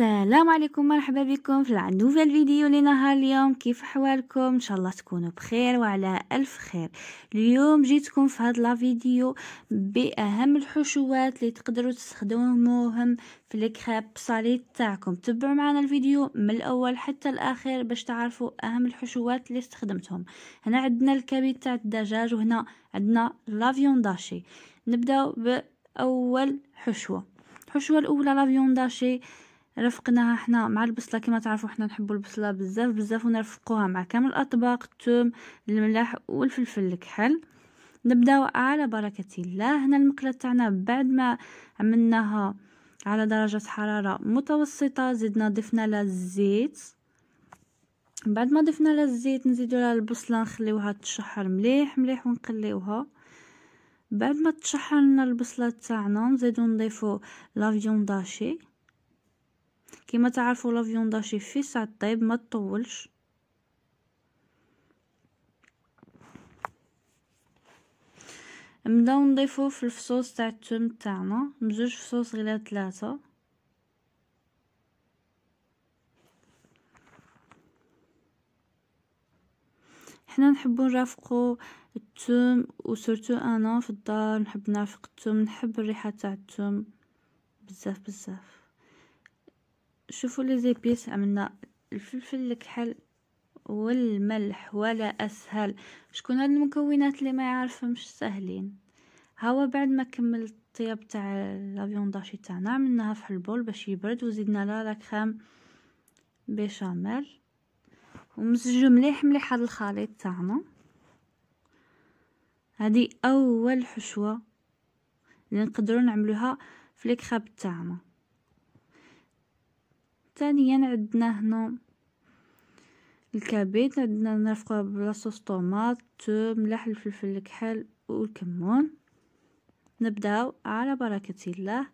السلام عليكم مرحبا بكم في نوفيل فيديو لنهار اليوم كيف حوالكم ان شاء الله تكونوا بخير وعلى الف خير اليوم جيتكم في هاد لا فيديو باهم الحشوات اللي تقدروا تستخدموهم في الكريب صاليت تاعكم تبعوا معنا الفيديو من الاول حتى الاخر باش تعرفوا اهم الحشوات اللي استخدمتهم هنا عندنا الكبد تاع الدجاج وهنا عندنا لافيون داشي نبداو باول حشوه الحشوه الاولى لافيون داشي رفقناها حنا مع البصله كما تعرفوا حنا نحبوا البصله بزاف بزاف ونرفقوها مع كامل الاطباق الثوم الملح والفلفل الكحل نبداو على بركه الله هنا المقله تاعنا بعد ما عملناها على درجه حراره متوسطه زدنا ضفنا لها الزيت بعد ما ضفنا لها الزيت نزيدو لها البصله نخليوها تشحر مليح مليح ونقليوها بعد ما تشحر لنا البصله تاعنا نزيدو نضيفو لافيون داشي كما تعرفوا لا فيون داشي فيس طيب ما تطولش نبداو نضيفو في الفصوص تاع التوم تاعنا بزوج فصوص غير ثلاثه حنا نحبو نرافقو التوم وسورتو انا في الدار نحب نرافق التوم نحب الريحه تاع التوم بزاف بزاف شوفوا لي زيبيس عملنا الفلفل الكحل والملح ولا اسهل شكون هاد المكونات اللي ما يعرفهمش ساهلين هو بعد ما كمل الطياب تاع لافيون داشي تاعنا عملناها في البول باش يبرد وزدنا لها لا كريم بيشاميل ومزجو مليح مليح هاد الخليط تاعنا هادي اول حشوه اللي نقدروا نعملوها في الكريب تاعنا ثانيا عندنا هنا الكبد عندنا نرفقه بلاصوص طوماط ثوم ملح الفلفل الكحل والكمون نبداو على بركه الله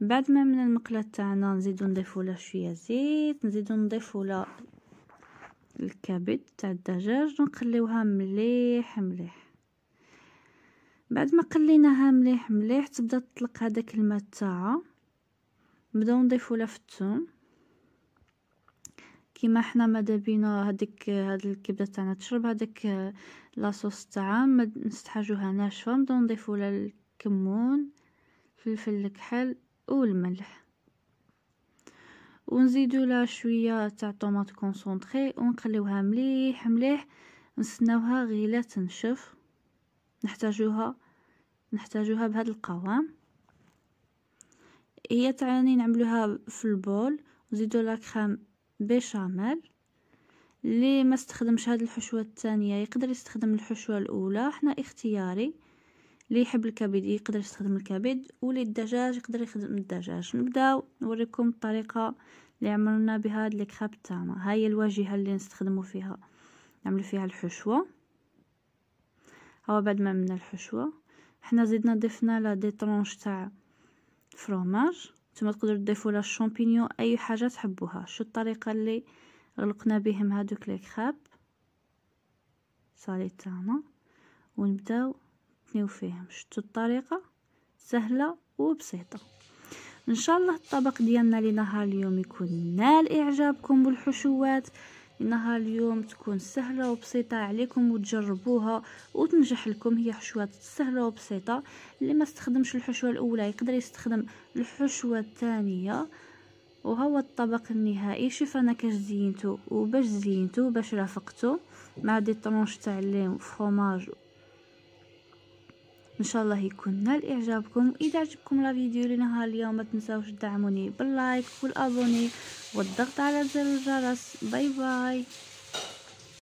بعد ما من المقله تاعنا نزيدو نضيفو لها شويه زيت نزيدو نضيفو لها الكبد تاع الدجاج ونقليوها مليح مليح بعد ما قليناها مليح مليح تبدا تطلق هذاك الماء تاعها نبداو نضيفو لها في الثوم كيما حنا مادا بينا هذيك هاد الكبده تاعنا تشرب هذاك آه، لاصوص تاعها ما نستحاجوها ناشفه نبداو لها الكمون فلفل الكحل والملح ونزيدوا لها شويه تاع طوماط كونسونطري ونقليوها مليح مليح نستناوها غير تنشف نحتاجوها نحتاجوها بهذا القوام هي تعاني نعملوها في البول نزيدو لها كريم بيشاميل اللي ما استخدمش هاد الحشوة الثانية يقدر يستخدم الحشوة الاولى حنا اختياري اللي يحب الكبد يقدر يستخدم الكبد واللي الدجاج يقدر يخدم الدجاج نبداو نوريكم الطريقة اللي عملنا بها هاد لي كراب تاعنا هاي الواجهة اللي نستخدمو فيها نعملو فيها الحشوة هو بعد ما عملنا الحشوة حنا زدنا ضفنا لا دي ترونش تاع فروماج نتوما تقدروا تضيفوا لها الشامبينيون اي حاجه تحبوها شو الطريقه اللي غلقنا بهم هادوك لي كراب صالي تاعنا ونبداو نتنيو فيهم شتو الطريقه سهله وبسيطه ان شاء الله الطبق ديالنا لنهار اليوم يكون نال اعجابكم بالحشوات انها اليوم تكون سهله وبسيطه عليكم وتجربوها وتنجح لكم هي حشوات سهله وبسيطه اللي ما استخدمش الحشوه الاولى يقدر يستخدم الحشوه الثانيه وهو الطبق النهائي شوف انا كاش زينته وباش زينته باش رافقته مع دي طرونش تاع الليم فرماج ان شاء الله يكون نال اعجابكم واذا عجبكم لا فيديو لنهار اليوم ما تنساوش تدعموني باللايك والابوني والضغط على زر الجرس باي باي